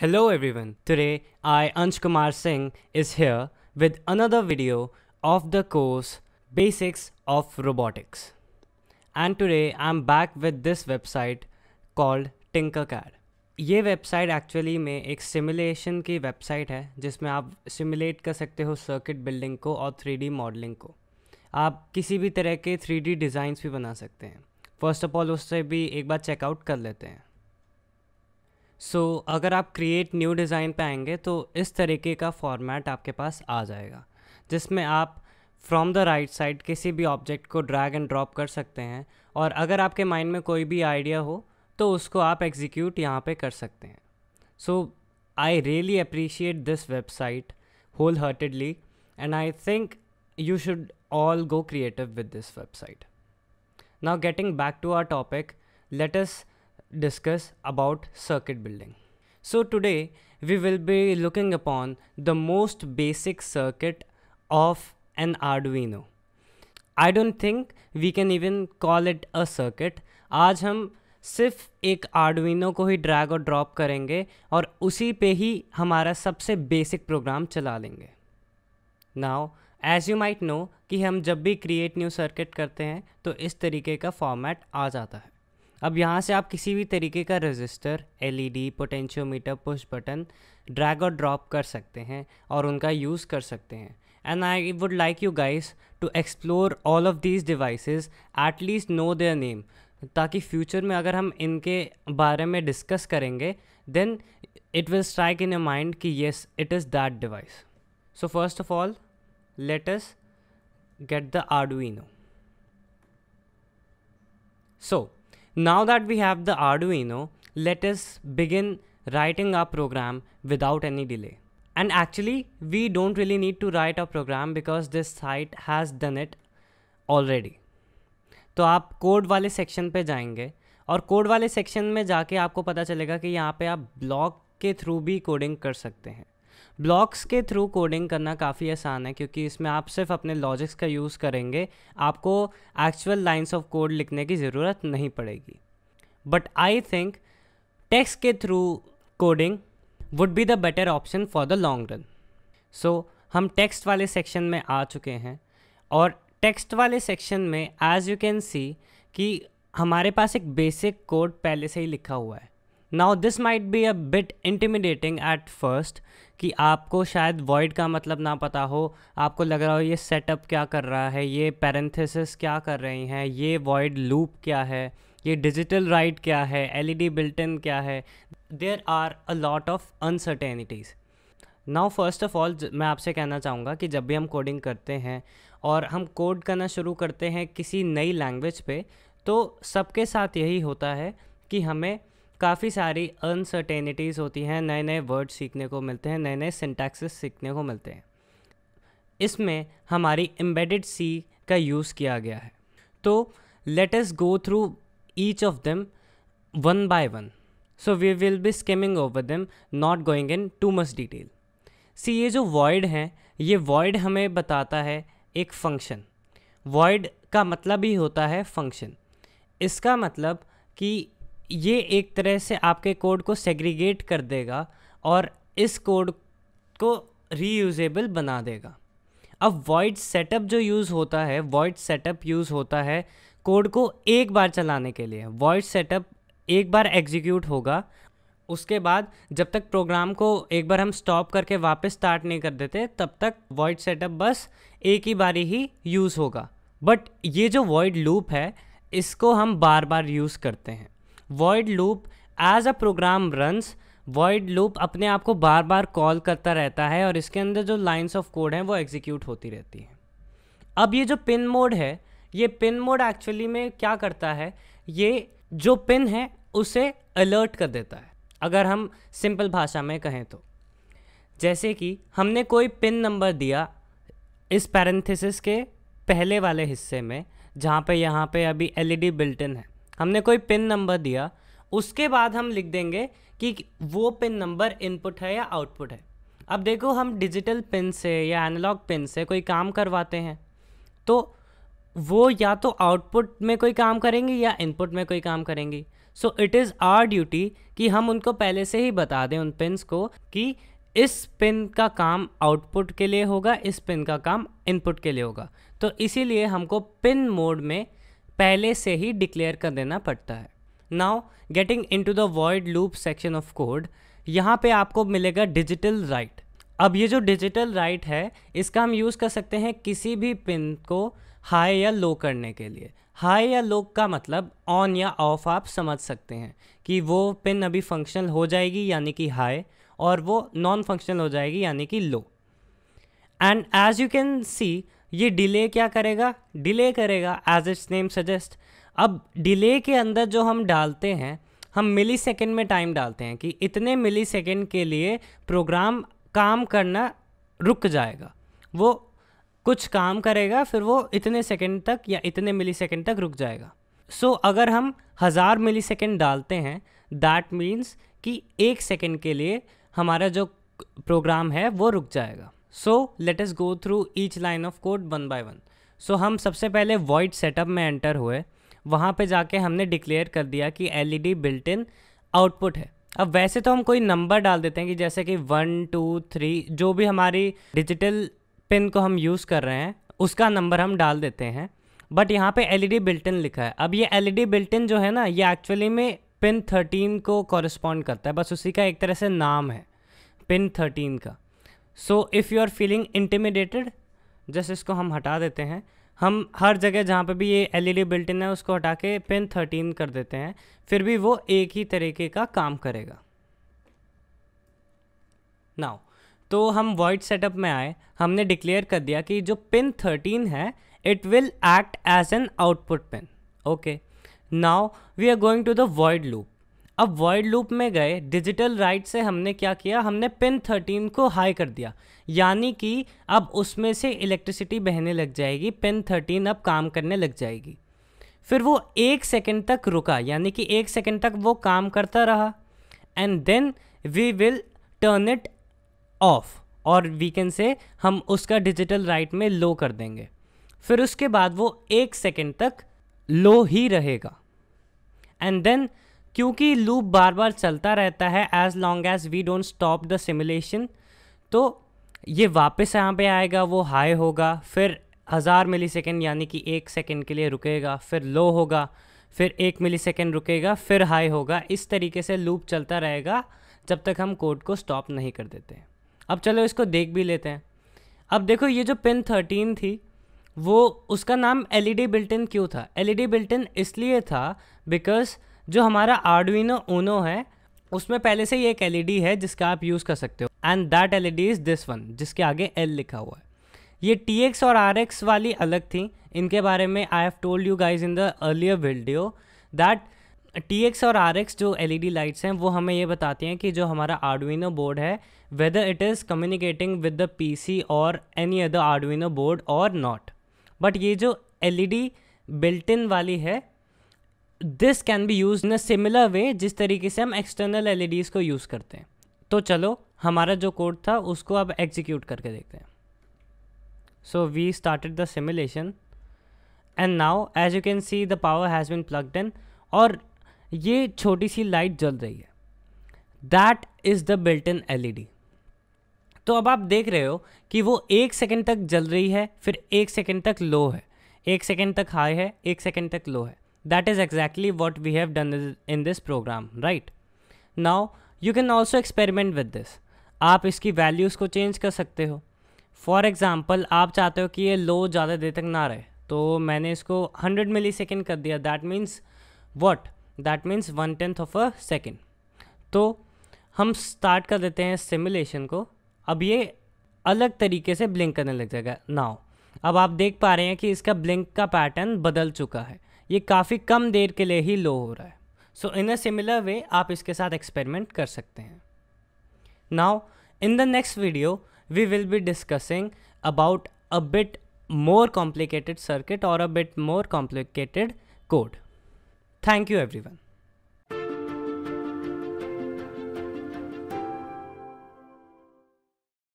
Hello everyone, today I Ansh Kumar Singh is here with another video of the course Basics of Robotics. And today I'm back with this website called Tinkercad. ये website actually में एक simulation की website है जिसमें आप simulate कर सकते हो सर्किट बिल्डिंग को और थ्री मॉडलिंग को आप किसी भी तरह के थ्री डी डिज़ाइंस भी बना सकते हैं फर्स्ट ऑफ ऑल उससे भी एक बार चेकआउट कर लेते हैं सो so, अगर आप क्रिएट न्यू डिज़ाइन पे आएंगे तो इस तरीके का फॉर्मेट आपके पास आ जाएगा जिसमें आप फ्रॉम द राइट साइड किसी भी ऑब्जेक्ट को ड्रैग एंड ड्रॉप कर सकते हैं और अगर आपके माइंड में कोई भी आइडिया हो तो उसको आप एग्जीक्यूट यहाँ पे कर सकते हैं so I really appreciate this website wholeheartedly and I think you should all go creative with this website now getting back to our topic let's discuss about circuit building. So today we will be looking upon the most basic circuit of an Arduino. I don't think we can even call it a circuit. आज हम सिर्फ एक Arduino को ही drag और drop करेंगे और उसी पे ही हमारा सबसे बेसिक प्रोग्राम चला लेंगे now as you might know कि हम जब भी क्रिएट न्यू सर्किट करते हैं तो इस तरीके का फॉर्मेट आ जाता है अब यहाँ से आप किसी भी तरीके का रजिस्टर डी पोटेंशियोमीटर पुश बटन ड्रैग और ड्रॉप कर सकते हैं और उनका यूज़ कर सकते हैं and I would like you guys to explore all of these devices, at least know their name ताकि फ्यूचर में अगर हम इनके बारे में डिस्कस करेंगे then it will strike in a mind कि yes it is that device so first of all let us get the Arduino so Now that we have the Arduino, let us begin writing our program without any delay. And actually, we don't really need to write our program because this site has done it already. तो आप code वाले section पे जाएंगे और code वाले section में जाके आपको पता चलेगा कि यहाँ पे आप ब्लॉक के थ्रू भी कोडिंग कर सकते हैं ब्लॉक्स के थ्रू कोडिंग करना काफ़ी आसान है क्योंकि इसमें आप सिर्फ अपने लॉजिक्स का यूज़ करेंगे आपको एक्चुअल लाइन्स ऑफ कोड लिखने की ज़रूरत नहीं पड़ेगी बट आई थिंक टेक्स्ट के through coding would be the better option for the long run so हम टेक्स्ट वाले सेक्शन में आ चुके हैं और टेक्स्ट वाले सेक्शन में एज़ यू कैन सी कि हमारे पास एक बेसिक कोड पहले से ही लिखा हुआ है now this might be a bit intimidating at first कि आपको शायद वॉइड का मतलब ना पता हो आपको लग रहा हो ये सेटअप क्या कर रहा है ये पैरेंथेसिस क्या कर रही हैं ये वॉइड लूप क्या है ये डिजिटल राइट क्या है एल ई डी बिल्टन क्या है there are a lot of uncertainties now first of all मैं आपसे कहना चाहूँगा कि जब भी हम कोडिंग करते हैं और हम कोड करना शुरू करते हैं किसी नई लैंग्वेज पे तो सबके साथ यही होता है कि हमें काफ़ी सारी अनसर्टेनिटीज़ होती हैं नए नए वर्ड सीखने को मिलते हैं नए नए सिंटैक्सेस सीखने को मिलते हैं इसमें हमारी एम्बेडेड सी का यूज़ किया गया है तो let us go through each of them one by one so we will be skimming over them not going in too much detail see ये जो वर्ड हैं ये वर्ड हमें बताता है एक फंक्शन वर्ड का मतलब ही होता है फंक्शन इसका मतलब कि ये एक तरह से आपके कोड को सेग्रीगेट कर देगा और इस कोड को रीयूजेबल बना देगा अब वॉइड सेटअप जो यूज़ होता है वॉइड सेटअप यूज़ होता है कोड को एक बार चलाने के लिए वॉइड सेटअप एक बार एग्जीक्यूट होगा उसके बाद जब तक प्रोग्राम को एक बार हम स्टॉप करके वापस स्टार्ट नहीं कर देते तब तक वॉइड सेटअप बस एक ही बारी ही यूज़ होगा बट ये जो वॉइड लूप है इसको हम बार बार यूज़ करते हैं void loop as a program runs void loop अपने आप को बार बार कॉल करता रहता है और इसके अंदर जो लाइन्स ऑफ कोड हैं वो एग्जीक्यूट होती रहती है अब ये जो पिन मोड है ये पिन मोड एक्चुअली में क्या करता है ये जो पिन है उसे अलर्ट कर देता है अगर हम सिंपल भाषा में कहें तो जैसे कि हमने कोई पिन नंबर दिया इस पैरेंथिसिस के पहले वाले हिस्से में जहाँ पे यहाँ पे अभी एलईडी डी इन है हमने कोई पिन नंबर दिया उसके बाद हम लिख देंगे कि वो पिन नंबर इनपुट है या आउटपुट है अब देखो हम डिजिटल पिन से या एनालॉग पिन से कोई काम करवाते हैं तो वो या तो आउटपुट में कोई काम करेंगी या इनपुट में कोई काम करेंगी so it is our duty कि हम उनको पहले से ही बता दें उन पिन को कि इस पिन का काम आउटपुट के लिए होगा इस पिन का काम इनपुट के लिए होगा तो इसीलिए हमको पिन मोड में पहले से ही डिक्लेयर कर देना पड़ता है now getting into the world loop section of code यहाँ पे आपको मिलेगा डिजिटल राइट अब ये जो डिजिटल राइट है इसका हम यूज़ कर सकते हैं किसी भी पिन को हाई या लो करने के लिए हाई या लो का मतलब ऑन या ऑफ आप समझ सकते हैं कि वो पिन अभी फंक्शनल हो जाएगी यानी कि हाई और वो नॉन फंक्शनल हो जाएगी यानी कि low and as you can see ये डिले क्या करेगा डिले करेगा एज इट्स नेम सजेस्ट अब डिले के अंदर जो हम डालते हैं हम मिली सेकेंड में टाइम डालते हैं कि इतने मिली सेकेंड के लिए प्रोग्राम काम करना रुक जाएगा वो कुछ काम करेगा फिर वो इतने सेकेंड तक या इतने मिली सेकेंड तक रुक जाएगा सो so, अगर हम हज़ार मिली सेकेंड डालते हैं दैट मीन्स कि एक सेकेंड के लिए हमारा जो प्रोग्राम है वो रुक जाएगा so let us go through each line of code one by one so हम सबसे पहले वॉइड सेटअप में एंटर हुए वहाँ पे जाके हमने डिक्लेयर कर दिया कि L E D built in output है अब वैसे तो हम कोई नंबर डाल देते हैं कि जैसे कि वन टू थ्री जो भी हमारी डिजिटल पिन को हम यूज़ कर रहे हैं उसका नंबर हम डाल देते हैं बट यहाँ पे L E D built in लिखा है अब ये L E D built in जो है ना ये एक्चुअली में पिन थर्टीन को कॉरस्पॉन्ड करता है बस उसी का एक तरह से नाम है पिन थर्टीन का so if you are feeling intimidated just इसको हम हटा देते हैं हम हर जगह जहाँ पे भी ये एल ई बिल्ट इन है उसको हटा के पिन थर्टीन कर देते हैं फिर भी वो एक ही तरीके का काम करेगा नाउ तो हम वॉइड सेटअप में आए हमने डिक्लेयर कर दिया कि जो पिन थर्टीन है it will act as an output pin okay now we are going to the void loop अब वर्ड लूप में गए डिजिटल राइट से हमने क्या किया हमने पिन थर्टीन को हाई कर दिया यानी कि अब उसमें से इलेक्ट्रिसिटी बहने लग जाएगी पिन थर्टीन अब काम करने लग जाएगी फिर वो एक सेकेंड तक रुका यानी कि एक सेकेंड तक वो काम करता रहा and then we will turn it off और वी कैन से हम उसका डिजिटल राइट में लो कर देंगे फिर उसके बाद वो एक सेकेंड तक लो ही रहेगा एंड देन क्योंकि लूप बार बार चलता रहता है as long as we don't stop the simulation तो ये वापस यहाँ पे आएगा वो हाई होगा फिर हज़ार मिली सेकेंड यानी कि एक सेकेंड के लिए रुकेगा फिर लो होगा फिर एक मिली सेकेंड रुकेगा फिर हाई होगा इस तरीके से लूप चलता रहेगा जब तक हम कोड को स्टॉप नहीं कर देते अब चलो इसको देख भी लेते हैं अब देखो ये जो पिन थर्टीन थी वो उसका नाम एल ई डी बिल्टिन क्यों था एल ई डी बिल्टिन इसलिए था बिकॉज जो हमारा आर्डविनो ओनो है उसमें पहले से ही एक एल e है जिसका आप यूज़ कर सकते हो and that L is this one जिसके आगे एल लिखा हुआ है ये टी और आर वाली अलग थी इनके बारे में I have told you guys in the earlier video that T और आर जो एल लाइट्स e हैं वो हमें ये बताती हैं कि जो हमारा आर्डविनो बोर्ड है whether it is communicating with the P C और एनी अदर आर्डविनो बोर्ड और नॉट बट ये जो एल ई डी बिल्टिन वाली है this can be use in a similar way जिस तरीके से हम एक्सटर्नल एल e को यूज़ करते हैं तो चलो हमारा जो कोड था उसको अब एग्जीक्यूट करके देखते हैं so we started the simulation and now as you can see the power has been plugged in और ये छोटी सी लाइट जल रही है that is the built in L तो अब आप देख रहे हो कि वो एक सेकेंड तक जल रही है फिर एक सेकेंड तक लो है एक सेकेंड तक हाई है एक सेकेंड तक लो है That is exactly what we have done in this program, right? Now, you can also experiment with this. आप इसकी values को change कर सकते हो फॉर एग्ज़ाम्पल आप चाहते हो कि ये लो ज़्यादा देर तक ना रहे तो मैंने इसको 100 मिली सेकेंड कर दिया that means what that means one tenth of a second तो हम स्टार्ट कर देते हैं सिमुलेशन को अब ये अलग तरीके से ब्लिंक करने लग जाएगा नाव अब आप देख पा रहे हैं कि इसका ब्लिंक का पैटर्न बदल चुका है ये काफ़ी कम देर के लिए ही लो हो रहा है सो इन अ सिमिलर वे आप इसके साथ एक्सपेरिमेंट कर सकते हैं now in the next video we will be discussing about a bit more complicated circuit और a bit more complicated code thank you everyone